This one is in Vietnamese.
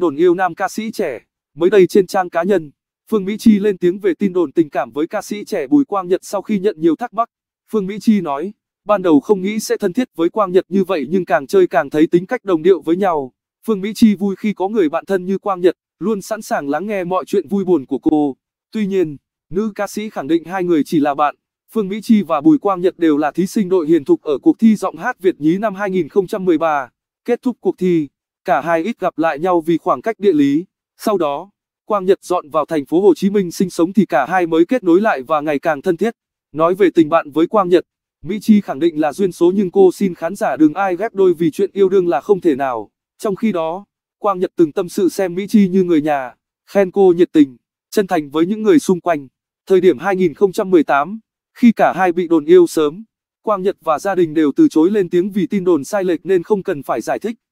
Đồn yêu nam ca sĩ trẻ, mới đây trên trang cá nhân, Phương Mỹ Chi lên tiếng về tin đồn tình cảm với ca sĩ trẻ Bùi Quang Nhật sau khi nhận nhiều thắc mắc. Phương Mỹ Chi nói, ban đầu không nghĩ sẽ thân thiết với Quang Nhật như vậy nhưng càng chơi càng thấy tính cách đồng điệu với nhau. Phương Mỹ Chi vui khi có người bạn thân như Quang Nhật, luôn sẵn sàng lắng nghe mọi chuyện vui buồn của cô. Tuy nhiên, nữ ca sĩ khẳng định hai người chỉ là bạn. Phương Mỹ Chi và Bùi Quang Nhật đều là thí sinh đội hiền thục ở cuộc thi giọng hát Việt nhí năm 2013. Kết thúc cuộc thi, cả hai ít gặp lại nhau vì khoảng cách địa lý. Sau đó, Quang Nhật dọn vào thành phố Hồ Chí Minh sinh sống thì cả hai mới kết nối lại và ngày càng thân thiết. Nói về tình bạn với Quang Nhật, Mỹ Chi khẳng định là duyên số nhưng cô xin khán giả đừng ai ghép đôi vì chuyện yêu đương là không thể nào. Trong khi đó, Quang Nhật từng tâm sự xem Mỹ Chi như người nhà, khen cô nhiệt tình, chân thành với những người xung quanh. Thời điểm 2018, khi cả hai bị đồn yêu sớm, Quang Nhật và gia đình đều từ chối lên tiếng vì tin đồn sai lệch nên không cần phải giải thích.